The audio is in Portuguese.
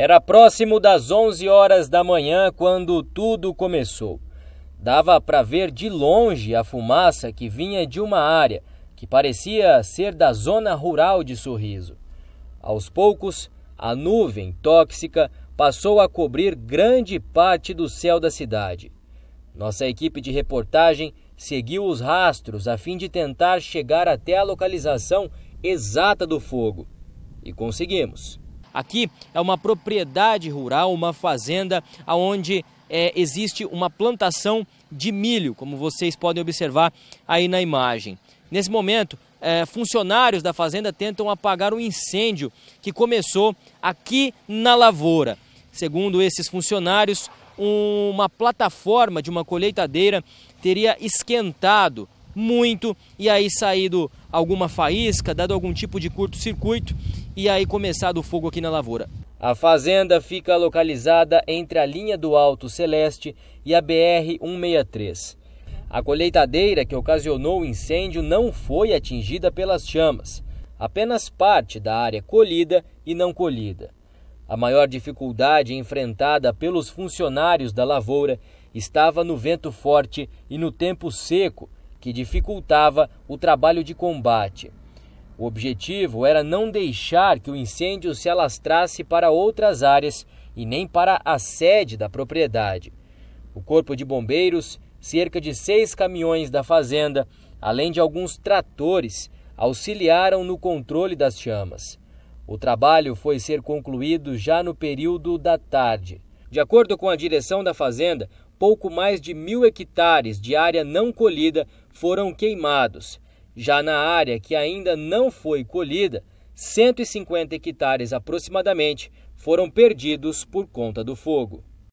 Era próximo das 11 horas da manhã quando tudo começou. Dava para ver de longe a fumaça que vinha de uma área que parecia ser da zona rural de Sorriso. Aos poucos, a nuvem tóxica passou a cobrir grande parte do céu da cidade. Nossa equipe de reportagem seguiu os rastros a fim de tentar chegar até a localização exata do fogo. E conseguimos. Aqui é uma propriedade rural, uma fazenda onde é, existe uma plantação de milho, como vocês podem observar aí na imagem. Nesse momento, é, funcionários da fazenda tentam apagar um incêndio que começou aqui na lavoura. Segundo esses funcionários, uma plataforma de uma colheitadeira teria esquentado muito e aí saído alguma faísca, dado algum tipo de curto-circuito e aí começado o fogo aqui na lavoura. A fazenda fica localizada entre a linha do Alto Celeste e a BR 163. A colheitadeira que ocasionou o incêndio não foi atingida pelas chamas, apenas parte da área colhida e não colhida. A maior dificuldade enfrentada pelos funcionários da lavoura estava no vento forte e no tempo seco, que dificultava o trabalho de combate. O objetivo era não deixar que o incêndio se alastrasse para outras áreas e nem para a sede da propriedade. O Corpo de Bombeiros, cerca de seis caminhões da fazenda, além de alguns tratores, auxiliaram no controle das chamas. O trabalho foi ser concluído já no período da tarde. De acordo com a direção da fazenda, pouco mais de mil hectares de área não colhida foram queimados. Já na área que ainda não foi colhida, 150 hectares aproximadamente foram perdidos por conta do fogo.